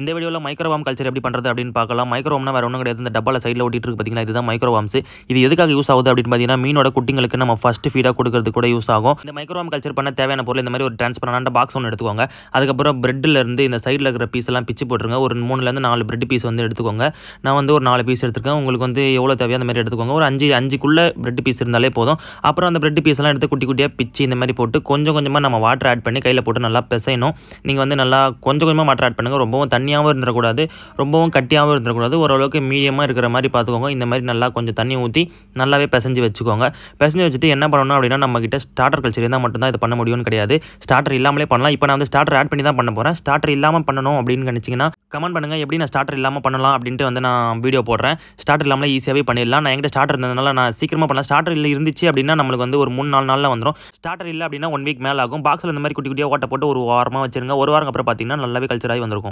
இந்த வீடியோவில் மைக்ரோவாம் கல்ச்சர் எப்படி பண்ணுறது அப்படின்னு பார்க்கலாம் மைக்ரோவாம்னா வேறு ஒன்றும் கிடையாது இந்த டப்பாவில் சைடில் ஓட்டிகிட்டு இருக்கு பார்த்தீங்கன்னா இதுதான் மைக்ரோவாம்ஸ் இது எதுக்காக யூஸ் ஆகுது அப்படின்னு பார்த்தீங்கன்னா மீனோட குட்டிங்களுக்கு நம்ம ஃபஸ்ட்டு ஃபீடாக கொடுக்கறது கூட யூஸ் ஆகும் இந்த மைக்ரோவாம் கல்ச்சர் பண்ண தேவையான பொருள் இந்த மாதிரி ஒரு டிரான்ஸ்பரண்டான பாக்ஸ் ஒன்று எடுத்துக்கோங்க அதுக்கப்புறம் பிரெட்டில் இருந்து இந்த சைடில் இருக்கிற பீஸ் எல்லாம் பிச்சு போட்டுருங்க ஒரு மூணுலேருந்து நாலு பிரெட் பீஸ் வந்து எடுத்துக்கோங்க நான் வந்து ஒரு நாலு பீஸ் எடுத்துருக்கேன் உங்களுக்கு வந்து எவ்வளோ தேவையோ அந்த மாதிரி எடுத்துக்கோங்க ஒரு அஞ்சு அஞ்சுக்குள்ளே பிரெட் பீஸ் இருந்தாலே போதும் அப்புறம் அந்த பிரெட் பீஸ் எல்லாம் எடுத்து குட்டி குட்டியாக பிச்சு இந்த மாதிரி போட்டு கொஞ்சம் கொஞ்சமாக நம்ம வாட்டர் ஆட் பண்ணி கையில் போட்டு நல்லா பிசையணும் நீங்கள் வந்து நல்லா கொஞ்சம் கொஞ்சமாக வாட்டர் ஆட் பண்ணுங்கள் ரொம்பவும் தண்ணி தண்ணியாகவும் இருந்துடக்கூடாது ரொம்பவும் கட்டியாகவும் இருந்துடக்கூடாது ஓரளவுக்கு மீடியமாக இருக்கிற மாதிரி பார்த்துக்கோங்க இந்த மாதிரி நல்லா கொஞ்சம் தண்ணி ஊற்றி நல்லாவே பிசைஞ்சு வச்சுக்கோங்க பிசைஞ்சு வச்சுட்டு என்ன பண்ணணும் அப்படின்னா நம்ம கிட்ட ஸ்டார்டர் கல்ச்சர் இருந்தால் மட்டும்தான் இது பண்ண முடியும்னு கிடையாது ஸ்டார்டர் இல்லாமலே பண்ணலாம் இப்போ நான் வந்து ஸ்டார்டர் ஆட் பண்ணி தான் பண்ண போகிறேன் ஸ்டார்டர் இல்லாமல் பண்ணணும் அப்படின்னு நினச்சிங்கன்னா கமெண்ட் பண்ணுங்கள் எப்படி நான் ஸ்டார்டர் இல்லாமல் பண்ணலாம் அப்படின்ட்டு வந்து நான் வீடியோ போடுறேன் ஸ்டார்டர் இல்லாமல் ஈஸியாகவே பண்ணிடலாம் நான் எங்கிட்ட ஸ்டார்டர் இருந்ததுனால நான் சீக்கிரமாக பண்ணலாம் ஸ்டார்டர் இல்லை இருந்துச்சு அப்படின்னா நம்மளுக்கு வந்து ஒரு மூணு நாலு நாளில் வந்துடும் ஸ்டார்டர் இல்லை அப்படின்னா ஒன் வீக் மேலே ஆகும் பாக்ஸில் இந்த மாதிரி குட்டி குட்டியாக ஓட்ட போட்டு ஒரு வாரமாக வச்சுருங்க ஒரு வாரம் அப்புறம் பார்த்தீங்கன்னா நல்லாவே கல்ச்சராகி வந்திருக்கும்